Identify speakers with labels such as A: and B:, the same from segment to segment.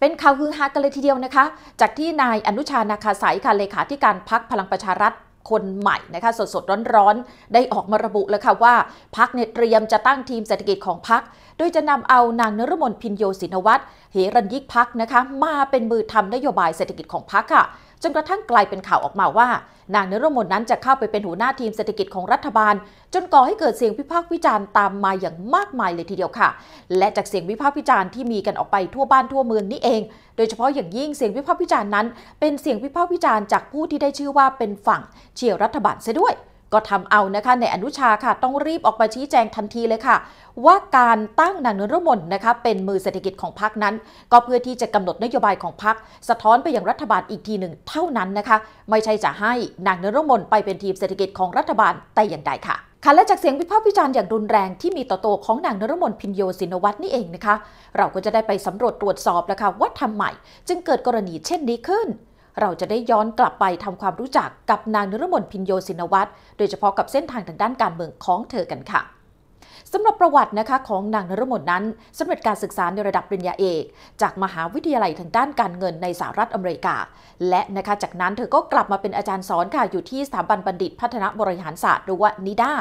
A: เป็นข่าวฮือฮากันเลยทีเดียวนะคะ จากที่นายอนุชานาคาสายค่ะเลขาธิการพักพลังประชารัฐคนใหม่นะคะ สดๆ ร้อนๆ ได้ออกมาระบุแล้วค่ะว่าพักเนี่ยเตรียมจะตั้งทีมเศรษฐกิจของพัก โดยจะนำเอานางนรมนพินโยศินวัตรเหรัญยิกพักนะคะมาเป็นมือทำนโยบายเศรษฐกิจของพักค่ะจนกระทั่งกลายเป็นข่าวออกมาว่า นางเนรมนนั้นจะเข้าไปเป็นหัวหน้าทีมเศรษฐกิจของรัฐบาล จนก่อให้เกิดเสียงวิพากษ์วิจารณ์ตามมาอย่างมากมายเลยทีเดียวค่ะ และจากเสียงวิพากษ์วิจารณ์ที่มีกันออกไปทั่วบ้านทั่วเมืองนี่เอง โดยเฉพาะอย่างยิ่งเสียงวิพากษ์วิจารณ์นั้น เป็นเสียงวิพากษ์วิจารณ์จากผู้ที่ได้ชื่อว่าเป็นฝั่ง เชียร์รัฐบาลเสียด้วยก็ทำเอานะคะในอนุชาค่ะต้องรีบออกมาชี้แจงทันทีเลยค่ะว่าการตั้งนางนรมนนะคะเป็นมือเศรษฐกิจของพรรคนั้น ก็เพื่อที่จะกำหนดนโยบายของพรรคสะท้อนไปยังรัฐบาลอีกทีหนึ่งเท่านั้นนะคะ ไม่ใช่จะให้นางนรมนไปเป็นทีมเศรษฐกิจของรัฐบาลแต่อย่างใด ค่ะค่ะและจากเสียงวิพากษ์วิจารณ์อย่างรุนแรงที่มีต่อตัวของนางนรมนพินโยสินวัตรนี่เองนะคะ เราก็จะได้ไปสำรวจตรวจสอบแล้วค่ะว่าทำไมจึงเกิดกรณีเช่นนี้ขึ้นเราจะได้ย้อนกลับไปทำความรู้จักกับนางนรมนพินโยสินวัตรโดยเฉพาะกับเส้นทางทางด้านการเมืองของเธอกันค่ะสำหรับประวัตินะคะของนางนรมนนั้นสำเร็จการศึกษาในระดับปริญญาเอก จากมหาวิทยาลัยทางด้านการเงินในสหรัฐอเมริกา และนะคะจากนั้นเธอก็กลับมาเป็นอาจารย์สอนค่ะอยู่ที่สถาบันบัณฑิตพัฒนาบริหารศาสตร์หรือว่านิดา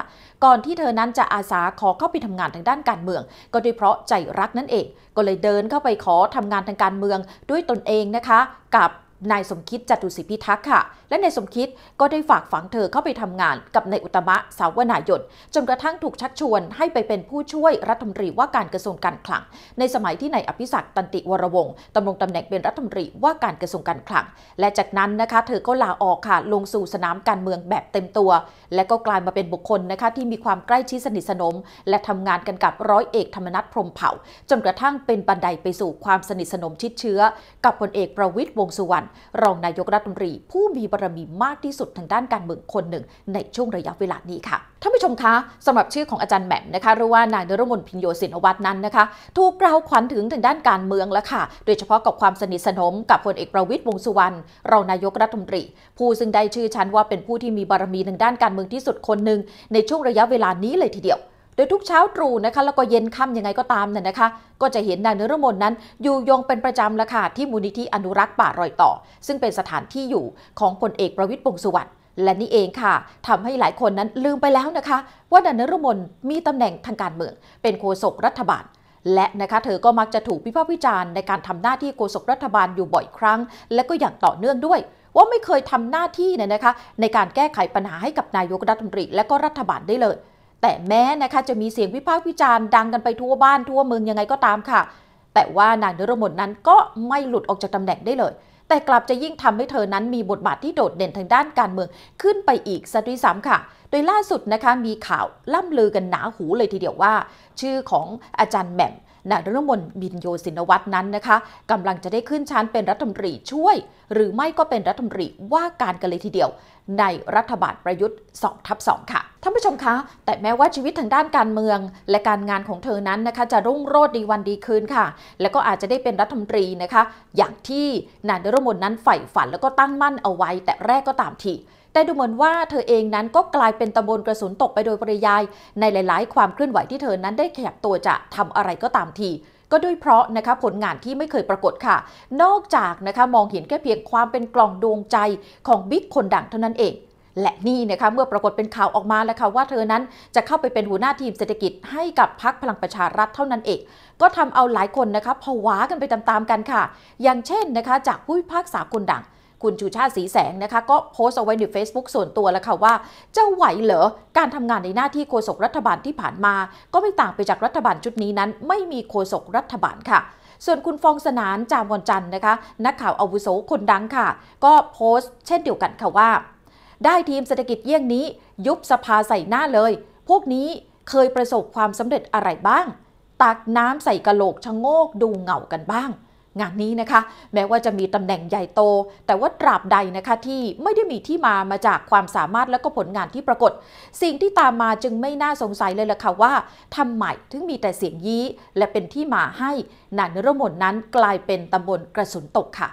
A: ก่อนที่เธอนั้นจะอาสาขอเข้าไปทำงานทางด้านการเมือง ก็ด้วยเพราะใจรักนั่นเอง ก็เลยเดินเข้าไปขอทำงานทางการเมือง ด้วยตนเองนะคะกับนายสมคิดจตุศรีพิทักษ์ค่ะ และนายสมคิดก็ได้ฝากฝังเธอเข้าไปทำงานกับนายอุตมะสาวนายนจนกระทั่งถูกชักชวนให้ไปเป็นผู้ช่วยรัฐมนตรีว่าการกระทรวงการคลัง ในสมัยที่นายอภิสักตันติวรวงศ์ดำรงตำแหน่งเป็นรัฐมนตรีว่าการกระทรวงการคลัง และจากนั้นนะคะ เธอก็ลาออกค่ะ ลงสู่สนามการเมืองแบบเต็มตัว และก็กลายมาเป็นบุคคลนะคะที่มีความใกล้ชิดสนิทสนม และทำงานกันกับร้อยเอกธรรมนัฐพรมเผ่า จนกระทั่งเป็นบันไดไปสู่ความสนิทสนมชิดเชื้อ กับพลเอกประวิตยวงสุวรรณรองนายกรัฐมนตรีผู้มีบารมีมากที่สุดทางด้านการเมืองคนหนึ่ง ในช่วงระยะเวลานี้ค่ะท่านผู้ชมคะสำหรับชื่อของอาจารย์แหม่มนะคะหรือว่า นายนรมนพิญโยศินวัตรนั้นนะคะ ถูกกล่าวขวัญถึงทางด้านการเมืองแล้วค่ะโดยเฉพาะกับความสนิทสนมกับพลเอกประวิตยวงสุวรรณรองนายกรัฐมนตรีผู้ซึ่งได้ชื่อชั้นว่าเป็นผู้ที่มีบารมีทางด้านการเมืองที่สุดคนหนึ่งในช่วงระยะเวลานี้เลยทีเดียวดยทุกเช้าตรู่นะคะแล้วก็เย็นค่ำยังไงก็ตามเนี่ยนะคะ ก็จะเห็นนางเนรมนนั้น อยู่ยงเป็นประจำละค่ะที่มูลนิธิอนุรักษ์ป่ารอยต่อ ซึ่งเป็นสถานที่อยู่ของพลเอกประวิตรวงสุวรรณและนี่เองค่ะ ทำให้หลายคนนั้นลืมไปแล้วนะคะ ว่านันนรมนมีตำแหน่งทางการเมือง เป็นโฆษกรัฐบาล และนะคะ เธอก็มักจะถูกวิพากษ์วิจารณ์ในการทำหน้าที่โฆษกรัฐบาลอยู่บ่อยครั้ง และก็อย่างต่อเนื่องด้วย ว่าไม่เคยทำหน้าที่เนี่ยนะคะในการแก้ไขปัญหาให้กับนายกรัฐมนตรีและก็รัฐบาลได้เลยแต่แม้นะคะจะมีเสียงวิพากษ์วิจารณ์ดังกันไปทั่วบ้านทั่วเมือง ยังไงก็ตามค่ะ แต่ว่านางนดรมนนั้นก็ไม่หลุดออกจากตำแหน่งได้เลย แต่กลับจะยิ่งทำให้เธอนั้นมีบทบาทที่โดดเด่นทางด้านการเมือง ขึ้นไปอีกซะด้วยซ้ำค่ะ โดยล่าสุดนะคะมีข่าวล่ำลือกันหนาหูเลยทีเดียวว่า ชื่อของอาจารย์แหม่มนายรัรมนบินโยสินวัตรนั้นนะคะกำลังจะได้ขึ้นชั้นเป็นรัฐมนตรีช่วย หรือไม่ก็เป็นรัฐมนตรีว่าการกันเลยทีเดียว ในรัฐบาลประยุทธ์2ทับ2ค่ะท่านผู้ชมคะ แต่แม้ว่าชีวิตทางด้านการเมือง และการงานของเธอนั้นนะคะจะรุ่งโรจน์ดีวันดีคืนค่ะ แล้วก็อาจจะได้เป็นรัฐมนตรีนะคะ อย่างที่นายดรมนนั้นใฝ่ฝันแล้วก็ตั้งมั่นเอาไว้แต่แรกก็ตามทีแต่ดูเหมือนว่าเธอเองนั้นก็กลายเป็นตะบนกระสุนตกไปโดยปริยาย ในหลาย ๆ ความเคลื่อนไหวที่เธอนั้นได้ขยับตัวจะทำอะไรก็ตามที ก็ด้วยเพราะนะคะผลงานที่ไม่เคยปรากฏค่ะ นอกจากนะคะมองเห็นแค่เพียงความเป็นกล่องดวงใจของบิ๊กคนดังเท่านั้นเองและนี่นะคะเมื่อปรากฏเป็นข่าวออกมาแล้วค่ะว่าเธอนั้นจะเข้าไปเป็นหัวหน้าทีมเศรษฐกิจให้กับพักพลังประชารัฐเท่านั้นเอง ก็ทำเอาหลายคนนะคะผวากันไปตามๆกันค่ะ อย่างเช่นนะคะจากผู้พิากษาคนดัง คุณชูชาติสีแสงนะคะก็โพสต์เอาไว้ใน Facebook ส่วนตัวแล้วค่ะว่า จะไหวเหรอการทำงานในหน้าที่โฆษกรัฐบาลที่ผ่านมา ก็ไม่ต่างไปจากรัฐบาลชุดนี้นั้น ไม่มีโฆษกรัฐบาลค่ะ ส่วนคุณฟองสนานจามวันจันทร์นะคะนักข่าวอาวุโสคนดังค่ะ ก็โพสต์ เช่นเดียวกันค่ะว่าได้ทีมเศรษฐกิจเยี่ยงนี้ ยุบสภาใส่หน้าเลย พวกนี้เคยประสบความสำเร็จอะไรบ้างตักน้ำใส่กะโหลกชะโงกดูเหงากันบ้าง งานนี้นะคะ แม้ว่าจะมีตำแหน่งใหญ่โต แต่ว่าตราบใดนะคะที่ไม่ได้มีที่มามาจากความสามารถและก็ผลงานที่ปรากฏ สิ่งที่ตามมาจึงไม่น่าสงสัยเลยล่ะค่ะว่าทำไมถึงมีแต่เสียงยี้และเป็นที่มาให้นานรมนนั้นกลายเป็นตำบลกระสุนตกค่ะ